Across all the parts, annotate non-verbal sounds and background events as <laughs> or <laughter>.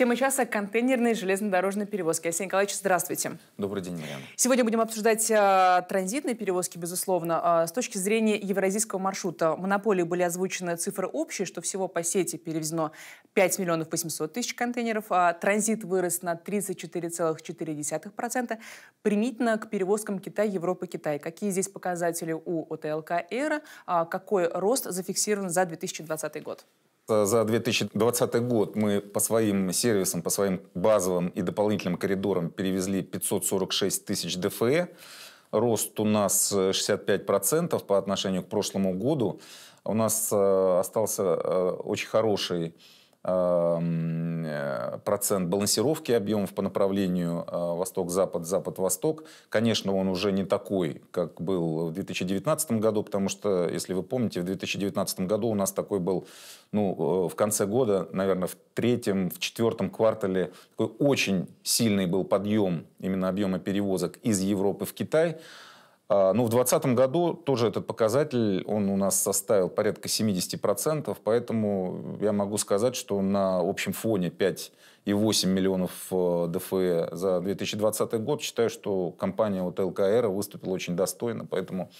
Тема часа – контейнерные железнодорожные перевозки. Алексей Николаевич, здравствуйте. Добрый день, Марьяна. Сегодня будем обсуждать э, транзитные перевозки, безусловно. Э, с точки зрения евразийского маршрута, монополии были озвучены цифры общие, что всего по сети перевезено 5 миллионов 800 тысяч контейнеров, а транзит вырос на 34,4%, примитно к перевозкам Китая, Европы, Китай. Какие здесь показатели у ОТЛК «Эра», а какой рост зафиксирован за 2020 год? Э, за 2020 год мы по своим сервисам, по своим базовым и дополнительным коридорам перевезли 546 тысяч ДФЭ. Рост у нас 65% э, по отношению к прошлому году. У нас э, остался очень хороший Эм, э, процент балансировки объемов по направлению э, восток-запад, запад-восток. Конечно, он уже не такой, как был в 2019 году, потому что, если вы помните, в 2019 году у нас такой был, ну, э, в конце года, наверное, в третьем, в четвертом квартале такой очень сильный был подъем именно объема перевозок из Европы в Китай. А, ну, в 2020 году тоже этот показатель, он у нас составил порядка 70%, поэтому я могу сказать, что на общем фоне 5,8 миллионов э, ДФЭ за 2020 год, считаю, что компания вот ЛКР выступила очень достойно, поэтому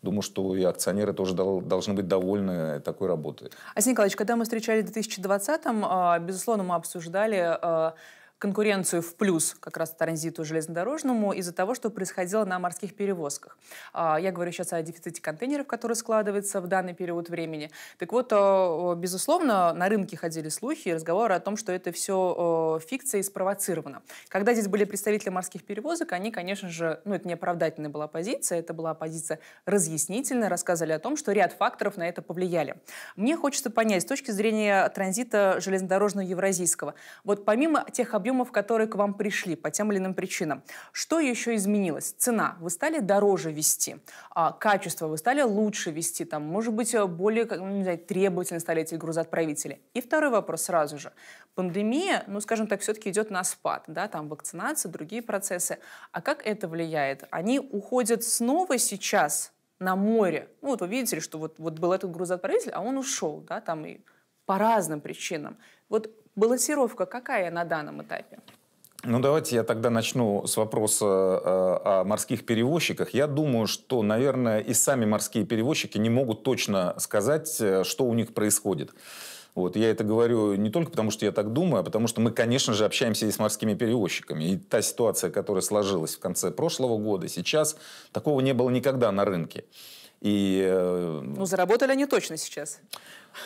думаю, что и акционеры тоже должны быть довольны такой работой. Алексей Николаевич, когда мы встречались в 2020-м, а, безусловно, мы обсуждали а, конкуренцию в плюс как раз транзиту железнодорожному из-за того, что происходило на морских перевозках. А, я говорю сейчас о дефиците контейнеров, который складывается в данный период времени. Так вот, а, безусловно, на рынке ходили слухи и разговоры о том, что это все фикция и спровоцировано. Когда здесь были представители морских перевозок, они, конечно же, ну это не оправдательная была позиция, это была позиция разъяснительная, рассказывали о том, что ряд факторов на это повлияли. Мне хочется понять, с точки зрения транзита железнодорожного евразийского, вот помимо тех объемов, объемов, которые к вам пришли по тем или иным причинам. Что еще изменилось? Цена. Вы стали дороже вести? А, качество. Вы стали лучше вести? Там, может быть, э, более ну, не знаю, требовательно стали эти грузоотправители? И второй вопрос сразу же. Пандемия, ну, скажем так, все-таки идет на спад. Да? Там вакцинация, другие процессы. А как это влияет? Они уходят снова сейчас на море. Ну, вот вы видите, что вот, вот был этот грузоотправитель, а он ушел, да, там и по разным причинам. Вот балансировка какая на данном этапе? Ну, давайте я тогда начну с вопроса э, о морских перевозчиках. Я думаю, что, наверное, и сами морские перевозчики не могут точно сказать, э, что у них происходит. Вот, я это говорю не только потому, что я так думаю, а потому что мы, конечно же, общаемся и с морскими перевозчиками. И та ситуация, которая сложилась в конце прошлого года, сейчас, такого не было никогда на рынке. И, э, ну, заработали они точно сейчас.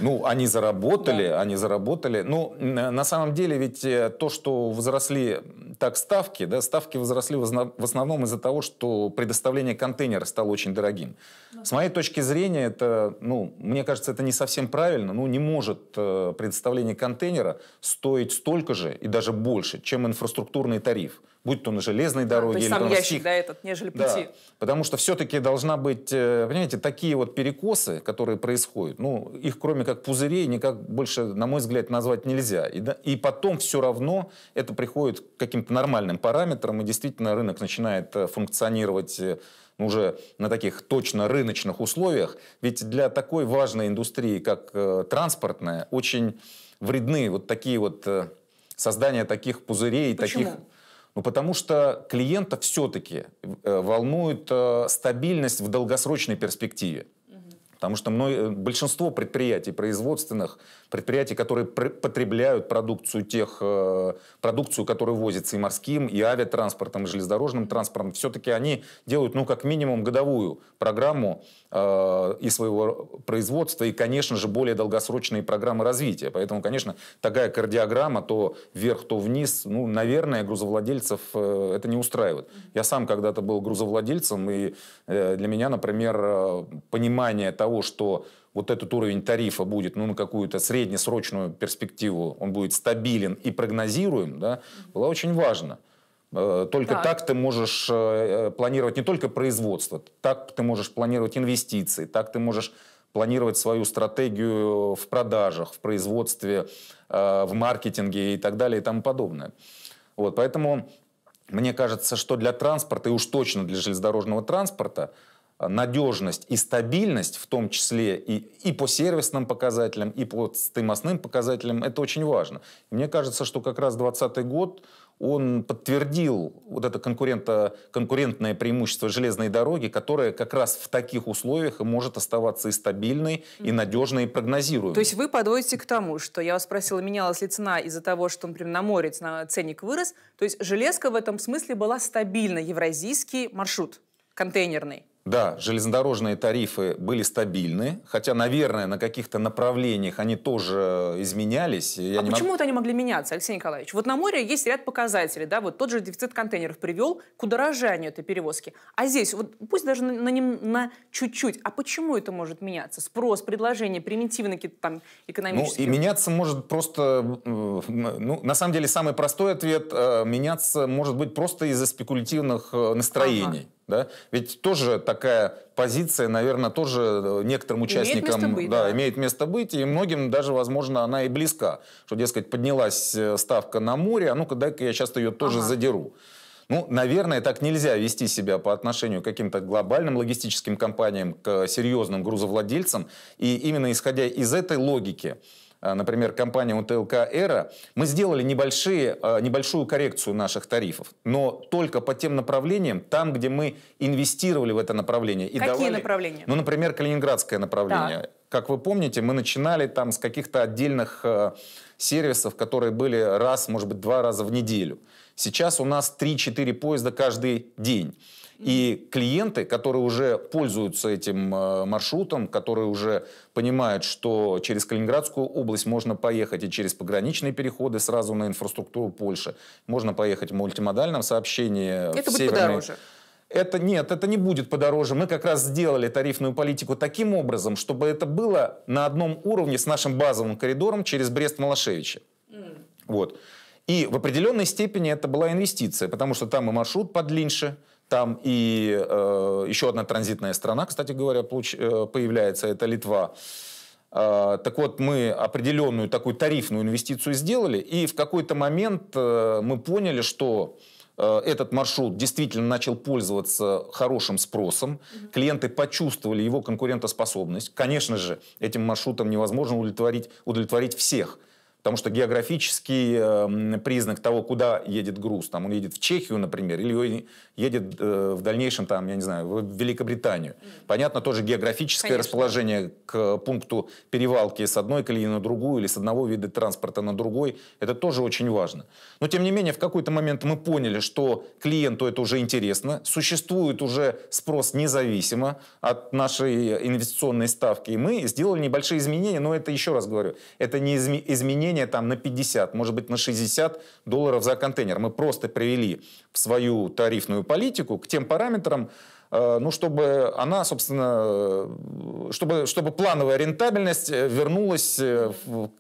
Ну, они заработали, да. они заработали. Ну, на самом деле ведь э, то, что возросли так ставки, да, ставки возросли в основном из-за того, что предоставление контейнера стало очень дорогим. Ну да. С моей точки зрения, это, ну, мне кажется, это не совсем правильно. Ну, не может э, предоставление контейнера стоить столько же и даже больше, чем инфраструктурный тариф будь то на железной дороге да, то или на ящик, да, этот, нежели пути. Да, потому что все-таки должна быть, э, понимаете, такие вот перекосы, которые происходят, ну, их кроме кроме как пузырей, никак больше, на мой взгляд, назвать нельзя. И, да, и потом все равно это приходит к каким-то нормальным параметрам, и действительно рынок начинает э, функционировать э, ну, уже на таких точно рыночных условиях. Ведь для такой важной индустрии, как э, транспортная, очень вредны вот такие вот э, создания таких пузырей, Почему? таких... Ну, потому что клиента все-таки э, волнует э, стабильность в долгосрочной перспективе. Потому что мной, э, большинство предприятий производственных, предприятий, которые пр потребляют продукцию, тех, э, продукцию, которая возится и морским, и авиатранспортом, и железнодорожным транспортом, все-таки они делают, ну, как минимум, годовую программу э, и своего производства, и, конечно же, более долгосрочные программы развития. Поэтому, конечно, такая кардиограмма, то вверх, то вниз, ну, наверное, грузовладельцев э, это не устраивает. Я сам когда-то был грузовладельцем, и э, для меня, например, э, понимание того, того, что вот этот уровень тарифа будет ну, на какую-то среднесрочную перспективу, он будет стабилен и прогнозируем, да, была очень важна. Э, только так. так ты можешь э, э, планировать не только производство, так ты можешь планировать инвестиции, так ты можешь планировать свою стратегию в продажах, в производстве, в маркетинге и так далее и тому подобное. Вот, поэтому мне кажется, что для транспорта, и уж точно для железнодорожного транспорта, надежность и стабильность, в том числе и, и по сервисным показателям, и по стоимостным показателям, это очень важно. мне кажется, что как раз 2020 год он подтвердил вот это конкурента, конкурентное преимущество железной дороги, которое как раз в таких условиях и может оставаться и стабильной, и надежной, и прогнозируемой. То есть вы подводите к тому, что я вас спросила, менялась ли цена из-за того, что, например, на море цена, ценник вырос. То есть железка в этом смысле была стабильна, евразийский маршрут контейнерный. Да, железнодорожные тарифы были стабильны, хотя, наверное, на каких-то направлениях они тоже изменялись. Я а почему мог... это они могли меняться, Алексей Николаевич? Вот на море есть ряд показателей, да, вот тот же дефицит контейнеров привел к удорожанию этой перевозки. А здесь, вот пусть даже на, на нем на чуть-чуть, а почему это может меняться? Спрос, предложение, примитивные какие-то там ну, экономические... Ну, и меняться может просто... Ну, на самом деле, самый простой ответ, э, меняться может быть просто из-за спекулятивных э, настроений. Ага. Да? Ведь тоже такая позиция, наверное, тоже э, некоторым участникам имеет место быть, да, да. имеет место быть, и многим даже, возможно, она и близка, что, дескать, поднялась э, ставка на море, а ну-ка дай-ка я сейчас ее тоже ага. задеру. Ну, наверное, так нельзя вести себя по отношению к каким-то глобальным логистическим компаниям, к серьезным грузовладельцам. И именно исходя из этой логики, а, например, компания УТЛК «Эра», мы сделали небольшие, а, небольшую коррекцию наших тарифов, но только по тем направлениям, там, где мы инвестировали в это направление. И Какие давали, направления? Ну, например, калининградское направление. Да. Как вы помните, мы начинали там с каких-то отдельных а, сервисов, которые были раз, может быть, два раза в неделю. Сейчас у нас 3-4 поезда каждый день. И клиенты, которые уже пользуются этим э, маршрутом, которые уже понимают, что через Калининградскую область можно поехать и через пограничные переходы сразу на инфраструктуру Польши, можно поехать в мультимодальном сообщении. Это в будет северной... подороже. Это нет, это не будет подороже. Мы как раз сделали тарифную политику таким образом, чтобы это было на одном уровне с нашим базовым коридором через Брест-Малашевича. Mm. Вот. И в определенной степени это была инвестиция, потому что там и маршрут подлиннее, там и э, еще одна транзитная страна, кстати говоря, получ, э, появляется, это Литва. Э, так вот, мы определенную такую тарифную инвестицию сделали, и в какой-то момент э, мы поняли, что э, этот маршрут действительно начал пользоваться хорошим спросом. Угу. Клиенты почувствовали его конкурентоспособность. Конечно же, этим маршрутом невозможно удовлетворить, удовлетворить всех. Потому что географический эм, признак того, куда едет груз, там он едет в Чехию, например, или едет э, в дальнейшем, там, я не знаю, в Великобританию. Понятно, тоже географическое Конечно. расположение к пункту перевалки с одной колеи на другую или с одного вида транспорта на другой, это тоже очень важно. Но, тем не менее, в какой-то момент мы поняли, что клиенту это уже интересно, существует уже спрос независимо от нашей инвестиционной ставки, и мы сделали небольшие изменения, но это, еще раз говорю, это не изменение менее там на 50, может быть на 60 долларов за контейнер. Мы просто привели в свою тарифную политику к тем параметрам, Э, ну, чтобы она, собственно, э, чтобы, чтобы плановая рентабельность э, вернулась к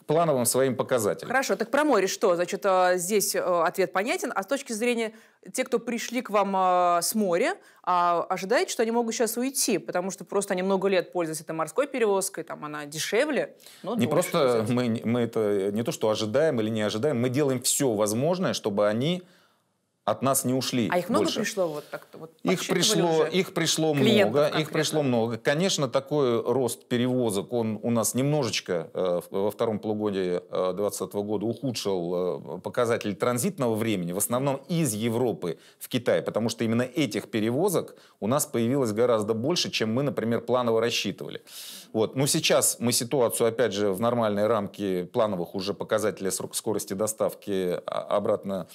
плановым своим показателям. Хорошо, так про море что? Значит, здесь ответ понятен, а с точки зрения те, кто пришли к вам с моря, а, ожидаете, что они могут сейчас уйти, потому что просто они много лет пользуются этой морской перевозкой, там она дешевле. Но не просто мы, мы это не то, что ожидаем или не ожидаем, мы делаем все возможное, чтобы они от нас не ушли. А их много больше. пришло вот так вот. Их пришло, уже? их пришло Клиентов много, конкретно. их пришло много. Конечно, такой рост перевозок он у нас немножечко э, во втором полугодии 2020 э, года ухудшил э, показатель транзитного времени, в основном из Европы в Китай, потому что именно этих перевозок у нас появилось гораздо больше, чем мы, например, планово рассчитывали. Вот, но ну, сейчас мы ситуацию опять же в нормальной рамке плановых уже показателей скорости доставки а, обратно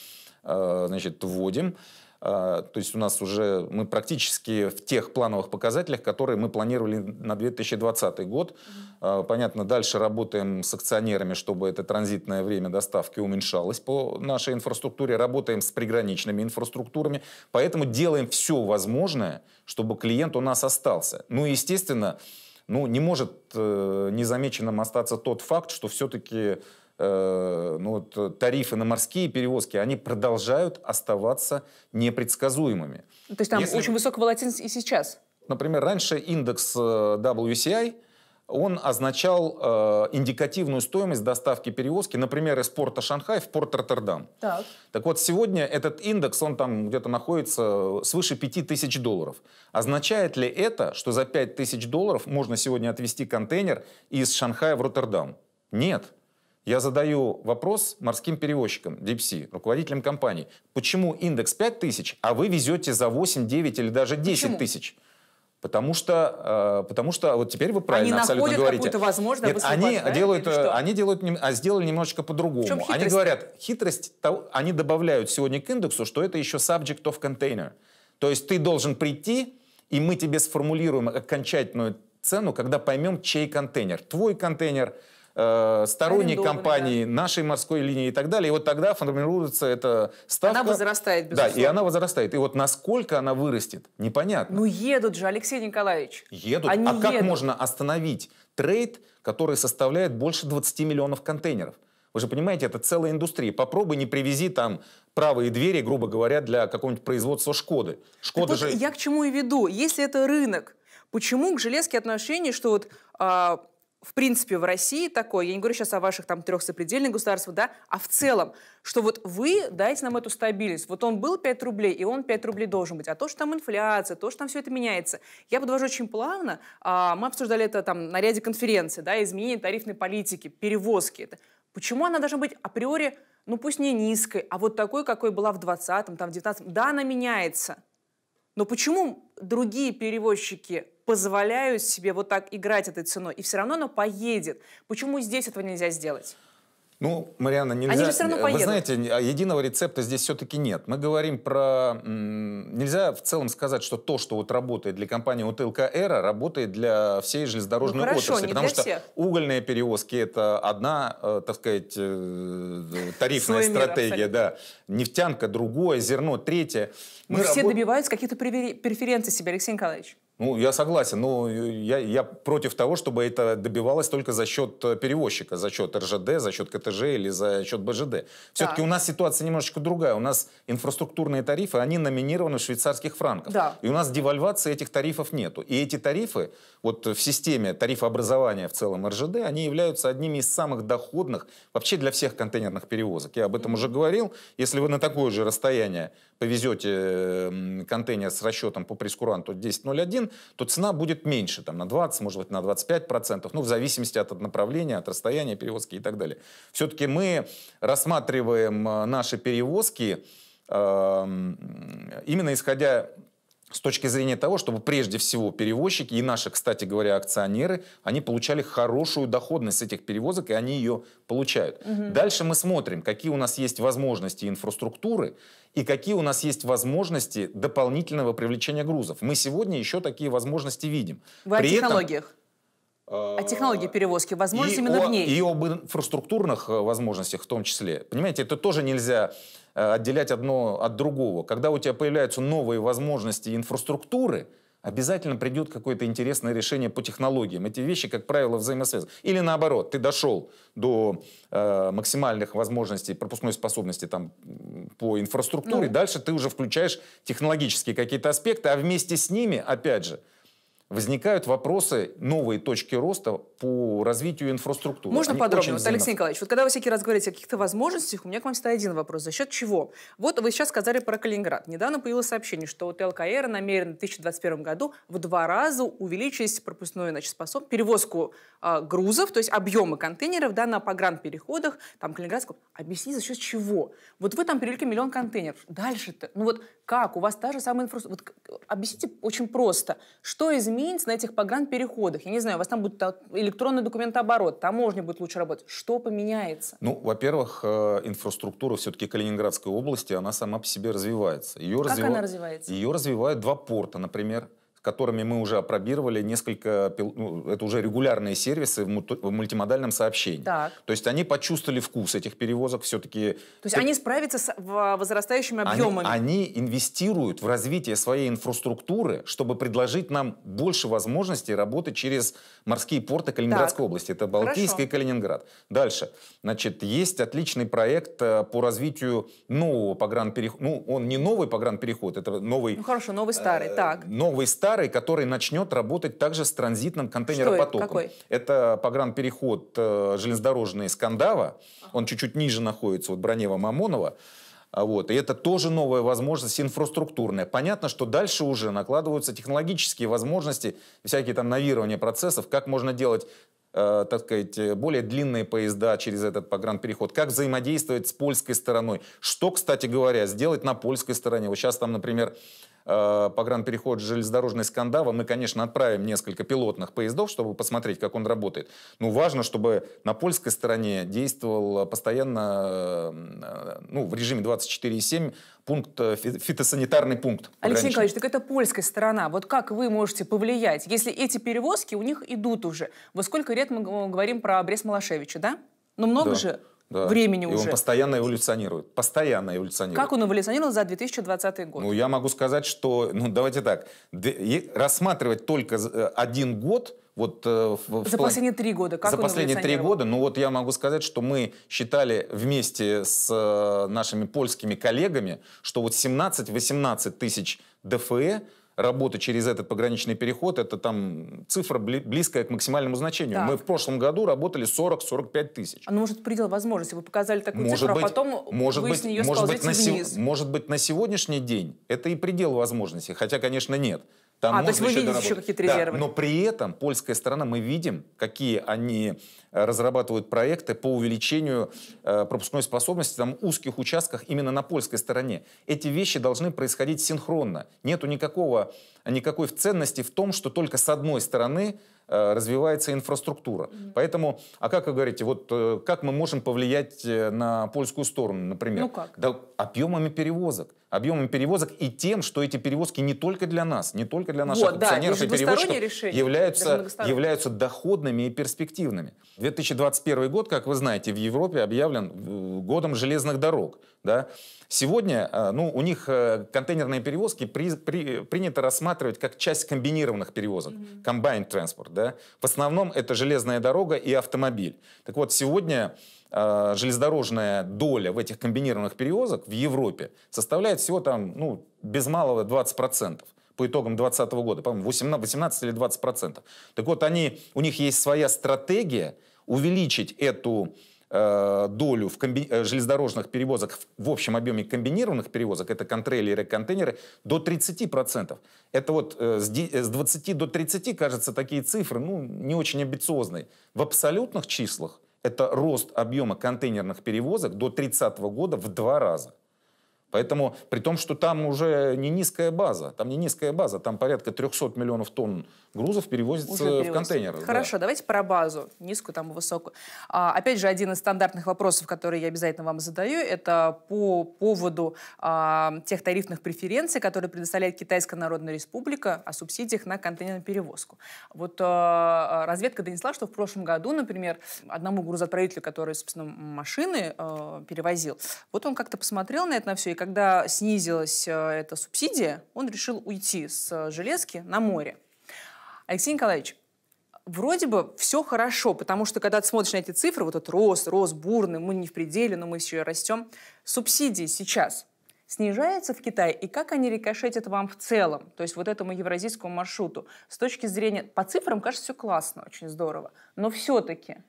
Э, значит, вводим. Э, то есть у нас уже мы практически в тех плановых показателях, которые мы планировали на 2020 год. Э, понятно, дальше работаем с акционерами, чтобы это транзитное время доставки уменьшалось по нашей инфраструктуре. Работаем с приграничными инфраструктурами. Поэтому делаем все возможное, чтобы клиент у нас остался. Ну и, естественно, ну, не может незамеченным остаться тот факт, что все-таки Э, ну, вот, э, тарифы на морские перевозки, они продолжают оставаться непредсказуемыми. То есть там Если... очень высокая волатильность и сейчас? Например, раньше индекс э, WCI он означал э, индикативную стоимость доставки перевозки, например, из порта Шанхай в порт Роттердам. Так. так вот, сегодня этот индекс, он там где-то находится свыше 5000 долларов. Означает ли это, что за 5000 долларов можно сегодня отвезти контейнер из Шанхая в Роттердам? Нет. Я задаю вопрос морским перевозчикам, DeepSea, руководителям компании. Почему индекс тысяч, а вы везете за 8, 9 или даже 10 Почему? тысяч? Потому что, э, потому что вот теперь вы правильно они абсолютно говорите. Они Нет, они да? делают, они делают, а сделали немножечко по-другому. Они говорят, хитрость, того, они добавляют сегодня к индексу, что это еще subject of container. То есть ты должен прийти, и мы тебе сформулируем окончательную цену, когда поймем, чей контейнер. Твой контейнер – э, компании, да. нашей морской линии и так далее. И вот тогда формируется эта ставка. Она возрастает, безусловно. Да, и она возрастает. И вот насколько она вырастет, непонятно. Ну едут же, Алексей Николаевич. Едут. Они а едут. как можно остановить трейд, который составляет больше 20 миллионов контейнеров? Вы же понимаете, это целая индустрия. Попробуй не привези там правые двери, грубо говоря, для какого-нибудь производства Шкоды. Шкода так вот же... Я к чему и веду. Если это рынок, почему к железке отношение, что вот а, в принципе, в России такое, я не говорю сейчас о ваших там трех сопредельных государствах, да, а в целом, что вот вы дайте нам эту стабильность. Вот он был 5 рублей, и он 5 рублей должен быть. А то, что там инфляция, то, что там все это меняется. Я подвожу очень плавно. А, мы обсуждали это там на ряде конференций, да, изменение тарифной политики, перевозки. Это. Почему она должна быть априори, ну пусть не низкой, а вот такой, какой была в 20-м, там, в 19-м? Да, она меняется. Но почему другие перевозчики позволяю себе вот так играть этой ценой, и все равно она поедет. Почему здесь этого нельзя сделать? Ну, Марианна, нельзя... Они же все равно поедут. Вы знаете, а единого рецепта здесь все-таки нет. Мы говорим про... Нельзя в целом сказать, что то, что вот работает для компании УТЛК «Эра», работает для всей железнодорожной ну, хорошо, отрасли. потому что всех. угольные перевозки — это одна, э, так сказать, э, тарифная Свой стратегия. Мир, да. Нефтянка — другое, зерно — третье. Мы, Мы все раб... добиваются каких-то преференций себе, Алексей Николаевич. Ну, я согласен, но ну, я, я против того, чтобы это добивалось только за счет э, перевозчика, за счет РЖД, за счет КТЖ или за счет БЖД. Все-таки да. у нас ситуация немножечко другая. У нас инфраструктурные тарифы, они номинированы в швейцарских франках. Да. И у нас девальвации этих тарифов нету. И эти тарифы, вот в системе тарифообразования в целом РЖД, они являются одними из самых доходных вообще для всех контейнерных перевозок. Я об этом уже говорил. Если вы на такое же расстояние повезете э, контейнер с расчетом по прескуранту 10.01, то цена будет меньше, там, на 20, может быть, на 25 процентов, ну, в зависимости от направления, от расстояния перевозки и так далее. Все-таки мы рассматриваем э, наши перевозки э, именно исходя с точки зрения того, чтобы прежде всего перевозчики и наши, кстати говоря, акционеры, они получали хорошую доходность с этих перевозок, и они ее получают. Угу. Дальше мы смотрим, какие у нас есть возможности инфраструктуры и какие у нас есть возможности дополнительного привлечения грузов. Мы сегодня еще такие возможности видим. в технологиях? А технологии перевозки возможны именно о, в ней. И об инфраструктурных э, возможностях в том числе. Понимаете, это тоже нельзя э, отделять одно от другого. Когда у тебя появляются новые возможности инфраструктуры, обязательно придет какое-то интересное решение по технологиям. Эти вещи, как правило, взаимосвязаны. Или наоборот, ты дошел до э, максимальных возможностей пропускной способности там, по инфраструктуре, ну. дальше ты уже включаешь технологические какие-то аспекты, а вместе с ними, опять же, возникают вопросы, новые точки роста по развитию инфраструктуры. Можно Они подробнее? Вот, Алексей Николаевич, вот когда вы всякий раз говорите о каких-то возможностях, у меня к вам всегда один вопрос. За счет чего? Вот вы сейчас сказали про Калининград. Недавно появилось сообщение, что вот ЛКР намерен в 2021 году в два раза увеличить пропускную значит, способ, перевозку э, грузов, то есть объемы контейнеров да, на погранпереходах. Там Калининград сказал, объясни, за счет чего? Вот вы там перевели миллион контейнеров. Дальше-то? Ну вот как? У вас та же самая инфраструктура. Вот объясните очень просто. Что изменилось изменится на этих погранпереходах? Я не знаю, у вас там будет электронный документооборот, таможня будет лучше работать. Что поменяется? Ну, во-первых, э, инфраструктура все-таки Калининградской области, она сама по себе развивается. Ее как развив... она развивается? Ее развивают два порта, например которыми мы уже опробировали несколько, ну, это уже регулярные сервисы в мультимодальном сообщении. Так. То есть они почувствовали вкус этих перевозок все-таки. То есть Ты... они справятся с возрастающими объемами. Они, они инвестируют в развитие своей инфраструктуры, чтобы предложить нам больше возможностей работать через морские порты Калининградской так. области. Это Балтийский Хорошо. и Калининград. Дальше. Значит, есть отличный проект э, по развитию нового погранперехода. Ну, он не новый погранпереход, это новый... Ну хорошо, новый старый, э, так. Новый старый старый, который начнет работать также с транзитным контейнеропотоком. Что это? Какой? это погранпереход э, железнодорожный Скандава, он чуть-чуть ниже находится, вот Бронева-Мамонова. А вот. И это тоже новая возможность инфраструктурная. Понятно, что дальше уже накладываются технологические возможности, всякие там новирования процессов, как можно делать э, так сказать, э, более длинные поезда через этот погранпереход, как взаимодействовать с польской стороной. Что, кстати говоря, сделать на польской стороне? Вот сейчас там, например, Э, погранпереход железнодорожный Скандава, мы, конечно, отправим несколько пилотных поездов, чтобы посмотреть, как он работает. Но важно, чтобы на польской стороне действовал постоянно э, ну, в режиме 24,7 пункт, э, фитосанитарный пункт. Алексей Николаевич, так это польская сторона. Вот как вы можете повлиять, если эти перевозки у них идут уже? Во сколько лет мы говорим про Брест Малашевича, да? Но много да. же да. времени и уже. И он постоянно эволюционирует. Постоянно эволюционирует. Как он эволюционировал за 2020 год? Ну, я могу сказать, что... Ну, давайте так. Рассматривать только э, один год... Вот, э, за в, последние три года. Как за последние три года, ну вот я могу сказать, что мы считали вместе с э, нашими польскими коллегами, что вот 17-18 тысяч ДФЭ работа через этот пограничный переход, это там цифра близкая к максимальному значению. Так. Мы в прошлом году работали 40-45 тысяч. Ну, может, предел возможности. Вы показали такую может цифру, а быть, а потом может вы быть, с нее может быть, на вниз. Се- может быть, на сегодняшний день это и предел возможности, хотя, конечно, нет. Там а, то есть вы видите доработать. еще какие-то резервы. Да, но при этом польская сторона, мы видим, какие они э, разрабатывают проекты по увеличению э, пропускной способности там узких участках именно на польской стороне. Эти вещи должны происходить синхронно. Нету никакого, никакой ценности в том, что только с одной стороны э, развивается инфраструктура. Mm-hmm. Поэтому, а как вы говорите, вот э, как мы можем повлиять э, на польскую сторону, например? Ну как? Да, объемами перевозок объемом перевозок и тем, что эти перевозки не только для нас, не только для наших вот, акционеров да, и перевозчиков решение, являются, являются доходными и перспективными. 2021 год, как вы знаете, в Европе объявлен э, годом железных дорог. Да? Сегодня э, ну, у них э, контейнерные перевозки при, при, принято рассматривать как часть комбинированных перевозок, mm-hmm. combined transport. Да? В основном это железная дорога и автомобиль. Так вот, сегодня Э, железнодорожная доля в этих комбинированных перевозок в Европе составляет всего там, ну, без малого 20% по итогам 2020 года, по-моему, 18, 18 или 20 процентов. Так вот, они, у них есть своя стратегия увеличить эту э, долю в комби... Э, железнодорожных перевозок, в общем объеме комбинированных перевозок, это контрейлеры контейнеры, до 30%. Это вот э, с 20 э, до 30, кажется, такие цифры, ну, не очень амбициозные. В абсолютных числах это рост объема контейнерных перевозок до 30 года в два раза. Поэтому, при том, что там уже не низкая база, там не низкая база, там порядка 300 миллионов тонн грузов перевозится, в контейнеры. Хорошо, да. давайте про базу, низкую там и высокую. А, опять же, один из стандартных вопросов, который я обязательно вам задаю, это по поводу а, тех тарифных преференций, которые предоставляет Китайская Народная Республика о субсидиях на контейнерную перевозку. Вот а, разведка донесла, что в прошлом году, например, одному грузоотправителю, который, собственно, машины а, перевозил, вот он как-то посмотрел на это на все и когда снизилась э, эта субсидия, он решил уйти с э, железки на море. Алексей Николаевич, вроде бы все хорошо, потому что когда ты смотришь на эти цифры, вот этот рост, рост бурный, мы не в пределе, но мы еще растем. Субсидии сейчас снижаются в Китае, и как они рикошетят вам в целом, то есть вот этому евразийскому маршруту? С точки зрения, по цифрам, кажется, все классно, очень здорово, но все-таки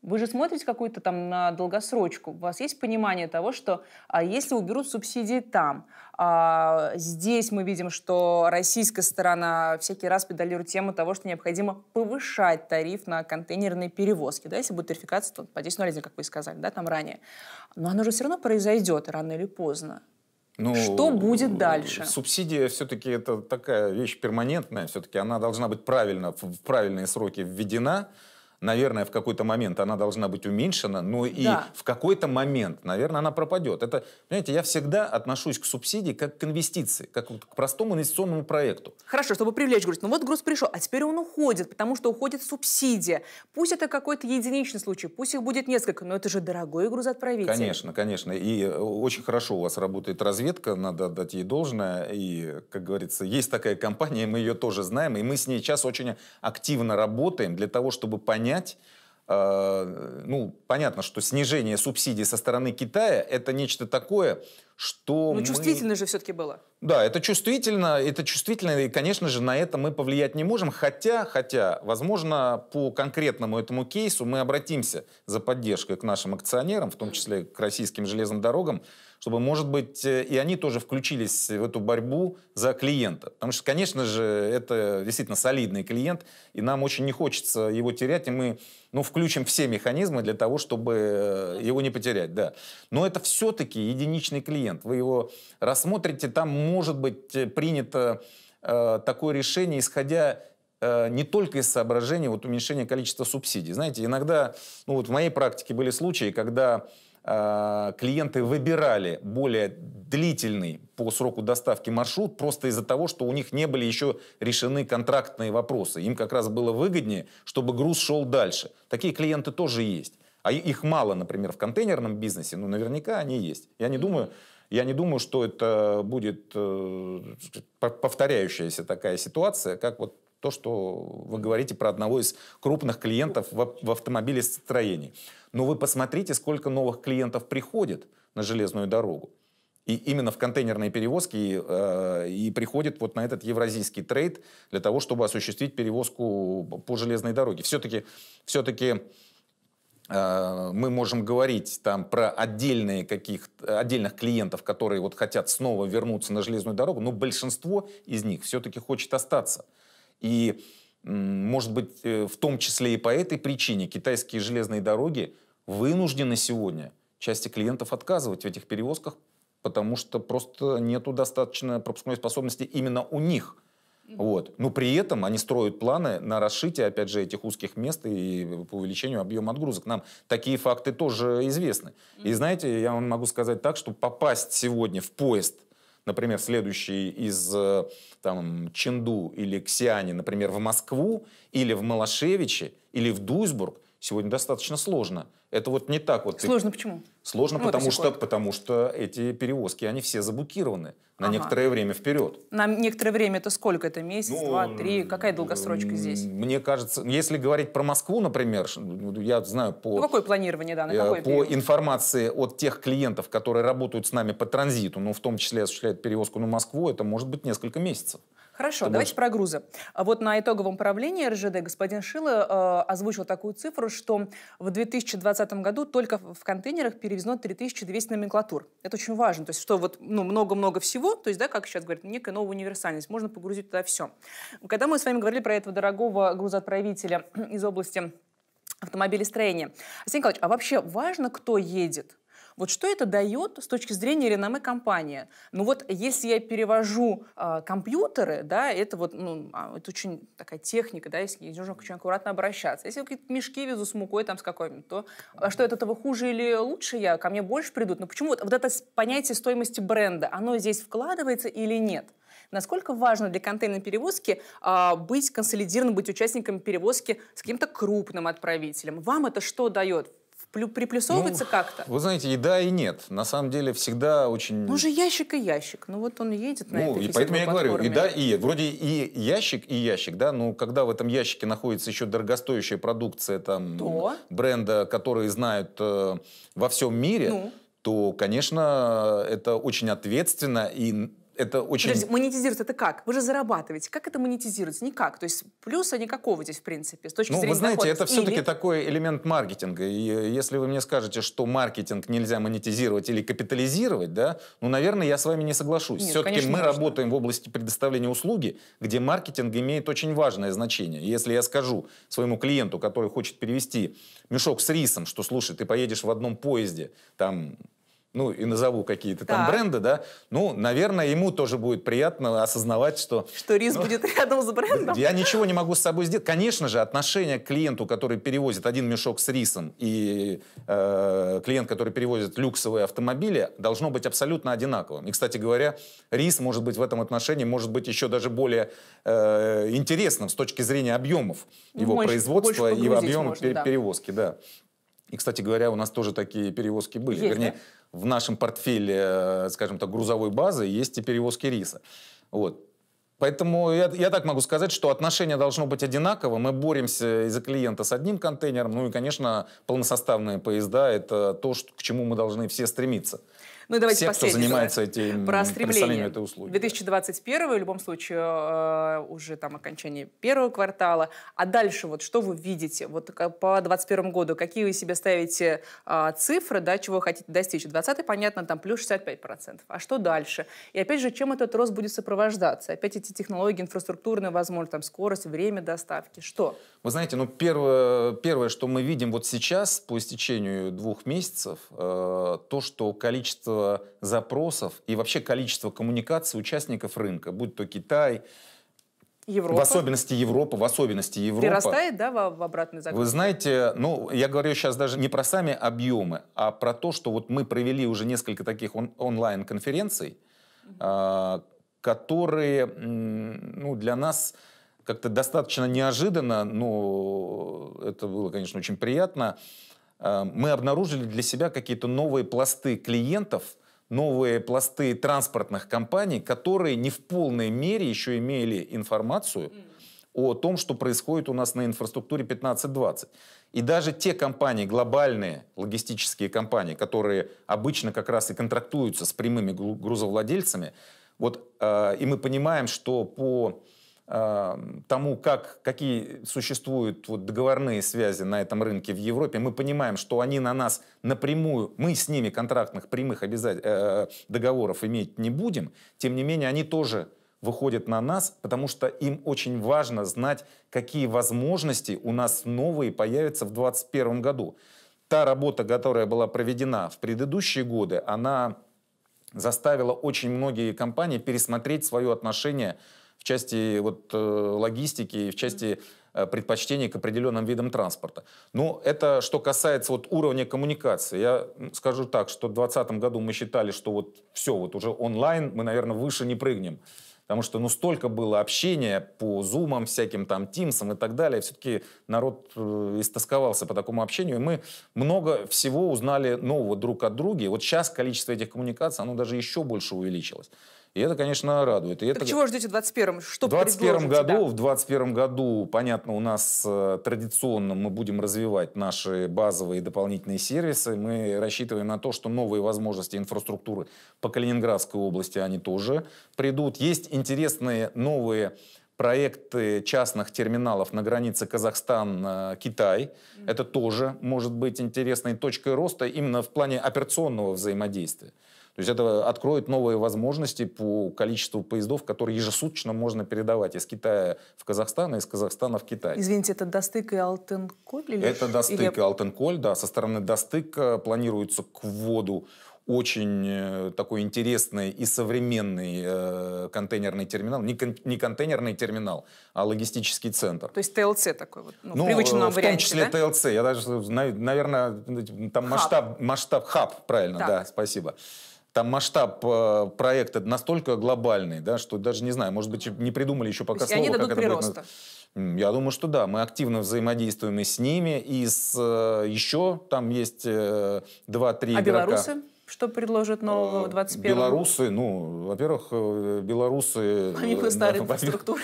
вы же смотрите какую-то там на долгосрочку. У вас есть понимание того, что а если уберут субсидии там, а здесь мы видим, что российская сторона всякий раз педалирует тему того, что необходимо повышать тариф на контейнерные перевозки, да, если будет тарификация то по 10.01, как вы сказали, да, там ранее. Но оно же все равно произойдет рано или поздно. Ну, что будет дальше? Субсидия все-таки это такая вещь перманентная, все-таки она должна быть правильно, в правильные сроки введена наверное, в какой-то момент она должна быть уменьшена, но и да. в какой-то момент, наверное, она пропадет. Это, понимаете, я всегда отношусь к субсидии как к инвестиции, как к простому инвестиционному проекту. Хорошо, чтобы привлечь груз. Ну вот груз пришел, а теперь он уходит, потому что уходит субсидия. Пусть это какой-то единичный случай, пусть их будет несколько, но это же дорогой грузоотправитель. Конечно, конечно. И э, очень хорошо у вас работает разведка, надо отдать ей должное. И, как говорится, есть такая компания, мы ее тоже знаем, и мы с ней сейчас очень активно работаем для того, чтобы понять, понять, э, ну, понятно, что снижение субсидий со стороны Китая – это нечто такое, что Ну, мы... чувствительно же все-таки было. Да, это чувствительно, это чувствительно, и, конечно же, на это мы повлиять не можем, хотя, хотя, возможно, по конкретному этому кейсу мы обратимся за поддержкой к нашим акционерам, в том числе к российским железным дорогам, чтобы, может быть, э, и они тоже включились в эту борьбу за клиента. Потому что, конечно же, это действительно солидный клиент, и нам очень не хочется его терять, и мы ну, включим все механизмы для того, чтобы э, его не потерять, да. Но это все-таки единичный клиент. Вы его рассмотрите, там может быть э, принято э, такое решение, исходя не только из соображений вот, уменьшения количества субсидий. Знаете, иногда, ну вот в моей практике были случаи, когда а, клиенты выбирали более длительный по сроку доставки маршрут просто из-за того, что у них не были еще решены контрактные вопросы. Им как раз было выгоднее, чтобы груз шел дальше. Такие клиенты тоже есть. А их мало, например, в контейнерном бизнесе, но наверняка они есть. Я не думаю, я не думаю, что это будет э, повторяющаяся такая ситуация, как вот то, что вы говорите про одного из крупных клиентов в, в автомобилестроении. строении. Но вы посмотрите, сколько новых клиентов приходит на железную дорогу. И именно в контейнерные перевозки э, и приходит вот на этот евразийский трейд для того, чтобы осуществить перевозку по железной дороге. Все-таки все э, мы можем говорить там про отдельные каких отдельных клиентов, которые вот хотят снова вернуться на железную дорогу, но большинство из них все-таки хочет остаться. И может быть, э, в том числе и по этой причине китайские железные дороги вынуждены сегодня части клиентов отказывать в этих перевозках, потому что просто нету достаточно пропускной способности именно у них. Вот. Но при этом они строят планы на расшитие, опять же, этих узких мест и по увеличению объема отгрузок. Нам такие факты тоже известны. И знаете, я вам могу сказать так, что попасть сегодня в поезд – например, следующий из э, там, Ченду или Ксиани, например, в Москву, или в Малашевичи, или в Дуйсбург, сегодня достаточно сложно. Это вот не так вот. Сложно ты... почему? Сложно, ну, потому, что, потому что эти перевозки, они все заблокированы на ага. некоторое время вперед. На некоторое время это сколько? Это месяц, ну, два, три? Какая долгосрочка здесь? Мне кажется, если говорить про Москву, например, ну, я знаю по... Ну, какое планирование, да, на э, какой По период? информации от тех клиентов, которые работают с нами по транзиту, ну, в том числе осуществляют перевозку на Москву, это может быть несколько месяцев. Хорошо, Ты давайте про грузы. А вот на итоговом правлении РЖД господин Шило э, озвучил такую цифру, что в 2020 году только в контейнерах перевезено 3200 номенклатур. Это очень важно, то есть что вот ну, много-много всего, то есть, да, как сейчас говорят, некая новая универсальность, можно погрузить туда все. Когда мы с вами говорили про этого дорогого грузоотправителя из области автомобилестроения, Алексей Николаевич, а вообще важно, кто едет? Вот что это дает с точки зрения реноме компании? Ну вот если я перевожу э, компьютеры, да, это вот, ну, а, это очень такая техника, да, если нужно очень аккуратно обращаться. Если какие-то мешки везу с мукой там с какой-нибудь, то а что, от этого хуже или лучше я? Ко мне больше придут? Но почему вот, вот это понятие стоимости бренда, оно здесь вкладывается или нет? Насколько важно для контейнерной перевозки э, быть консолидированным, быть участником перевозки с каким-то крупным отправителем? Вам это что дает? приплюсовывается ну, как-то? Вы знаете, и да, и нет. На самом деле всегда очень... Ну же ящик и ящик. Ну вот он едет на ну, этой и поэтому я говорю, и да, и нет. вроде и ящик, и ящик, да, но ну, когда в этом ящике находится еще дорогостоящая продукция там то? бренда, который знают э, во всем мире, ну? то, конечно, это очень ответственно и это очень... Подожди, монетизируется это как? Вы же зарабатываете. Как это монетизируется? Никак. То есть плюса никакого здесь, в принципе, с точки ну, зрения Ну, вы знаете, доходов. это все-таки или... такой элемент маркетинга. И э, если вы мне скажете, что маркетинг нельзя монетизировать или капитализировать, да, ну, наверное, я с вами не соглашусь. Все-таки мы можно. работаем в области предоставления услуги, где маркетинг имеет очень важное значение. если я скажу своему клиенту, который хочет перевести мешок с рисом, что, слушай, ты поедешь в одном поезде, там, ну и назову какие-то там бренды, да, ну, наверное, ему тоже будет приятно осознавать, что... Что рис ну, будет рядом с брендом. Я ничего не могу с собой сделать. Конечно же, отношение к клиенту, который перевозит один мешок с рисом, и э, клиент, который перевозит люксовые автомобили, должно быть абсолютно одинаковым. И, кстати говоря, рис, может быть, в этом отношении, может быть, еще даже более э, интересным с точки зрения объемов его больше, производства и объемов можно, пер- да. перевозки, да. И, кстати говоря, у нас тоже такие перевозки были. Есть, Вернее, да? в нашем портфеле, э, скажем так, грузовой базы есть и перевозки риса. Вот. Поэтому я, я так могу сказать, что отношение должно быть одинаково. Мы боремся из-за клиента с одним контейнером. Ну и, конечно, полносоставные поезда — это то, что, к чему мы должны все стремиться. Ну давайте Все, кто занимается этим про стремление. этой услуги. 2021 в любом случае э, уже там окончание первого квартала. А дальше вот что вы видите вот по 2021 году? Какие вы себе ставите э, цифры, да, чего хотите достичь? 20 понятно, там плюс 65%. А что дальше? И опять же, чем этот рост будет сопровождаться? Опять эти технологии, инфраструктурные, возможно, там скорость, время доставки. Что? Вы знаете, ну первое, первое что мы видим вот сейчас по истечению двух месяцев, э, то, что количество количество запросов и вообще количество коммуникаций участников рынка, будь то Китай, Европа. В особенности Европа, в особенности Европа. Перерастает, да, в, в обратный загрузку? Вы знаете, ну, я говорю сейчас даже не про сами объемы, а про то, что вот мы провели уже несколько таких он, онлайн-конференций, угу. а, которые, ну, для нас как-то достаточно неожиданно, но это было, конечно, очень приятно, Э, мы обнаружили для себя какие-то новые пласты клиентов, новые пласты транспортных компаний, которые не в полной мере еще имели информацию о том, что происходит у нас на инфраструктуре 15-20. И даже те компании, глобальные логистические компании, которые обычно как раз и контрактуются с прямыми грузовладельцами, вот, э, и мы понимаем, что по Эм, тому, как, какие существуют вот договорные связи на этом рынке в Европе, мы понимаем, что они на нас напрямую, мы с ними контрактных прямых обязатель, э, э, договоров иметь не будем, тем не менее они тоже выходят на нас, потому что им очень важно знать, какие возможности у нас новые появятся в 2021 году. Та работа, которая была проведена в предыдущие годы, она заставила очень многие компании пересмотреть свое отношение в части вот, э, логистики, в части э, предпочтений к определенным видам транспорта. Но ну, это что касается вот уровня коммуникации. Я скажу так, что в 2020 году мы считали, что вот все, вот уже онлайн, мы, наверное, выше не прыгнем. Потому что ну столько было общения по зумам, всяким там тимсам и так далее. Все-таки народ э, истосковался по такому общению. И мы много всего узнали нового друг от друга. И вот сейчас количество этих коммуникаций, оно даже еще больше увеличилось. И это, конечно, радует. И так это... чего ждете в 21 Что в 21 году, да? В 21 году, понятно, у нас э, традиционно мы будем развивать наши базовые и дополнительные сервисы. Мы рассчитываем на то, что новые возможности инфраструктуры по Калининградской области, они тоже придут. Есть интересные новые проекты частных терминалов на границе Казахстан-Китай. Это тоже может быть интересной точкой роста именно в плане операционного взаимодействия. То есть это откроет новые возможности по количеству поездов, которые ежесуточно можно передавать из Китая в Казахстан и из Казахстана в Китай. Извините, это Достык и Алтенколь? Или... Это Достык или... и Алтенколь, да. Со стороны Достыка планируется к вводу очень э, такой интересный и современный э, контейнерный терминал. Не, кон, не контейнерный терминал, а логистический центр. То есть ТЛЦ такой вот, ну, ну, в привычном варианте, В том числе да? ТЛЦ. Я даже, наверное, там хаб. масштаб, масштаб хаб, правильно, так. да, спасибо там масштаб э, проекта настолько глобальный, да, что даже не знаю, может быть, не придумали еще пока То слово, как это будет. Я думаю, что да, мы активно взаимодействуем и с ними, и с э, еще там есть э, два-три э, а игрока. белорусы? Что предложат нового в 21 э, Белорусы, ну, во-первых, э, белорусы... Помимо <laughs> по старой инфраструктуре.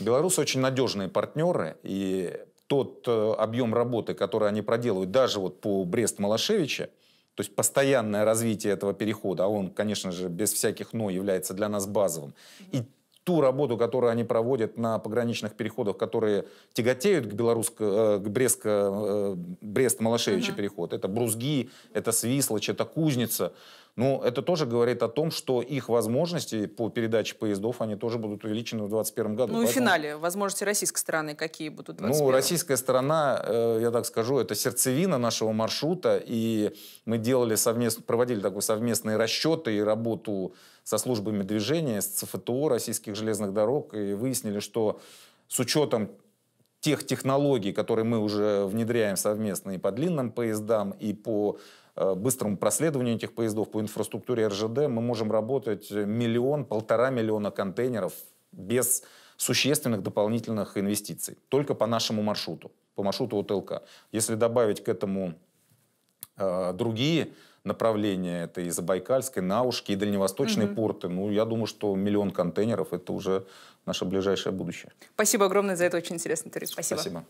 Белорусы очень надежные партнеры, и тот объем работы, который они проделывают даже вот по Брест-Малашевича, то есть постоянное развитие этого перехода, а он, конечно же, без всяких «но» является для нас базовым. И ту работу, которую они проводят на пограничных переходах, которые тяготеют к, Белоруск... Э, к э, Брест-Малашевичу Брест угу. переход. Это Брузги, это Свислочь, это Кузница. Ну, это тоже говорит о том, что их возможности по передаче поездов, они тоже будут увеличены в 2021 году. Ну и в финале, возможности российской стороны какие будут Ну, российская сторона, э, я так скажу, это сердцевина нашего маршрута, и мы делали совместно, проводили такой совместные расчеты и работу со службами движения, с ЦФТО российских железных дорог, и выяснили, что с учетом тех технологий, которые мы уже внедряем совместно и по длинным поездам, и по Э, быстрому проследованию этих поездов, по инфраструктуре РЖД мы можем работать миллион, полтора миллиона контейнеров без существенных дополнительных инвестиций, только по нашему маршруту, по маршруту ОТЛК. Если добавить к этому э, другие направления, это и Забайкальск, Наушки, и дальневосточные угу. порты, ну, я думаю, что миллион контейнеров – это уже наше ближайшее будущее. Спасибо огромное за это очень интересный турист. Спасибо. Спасибо.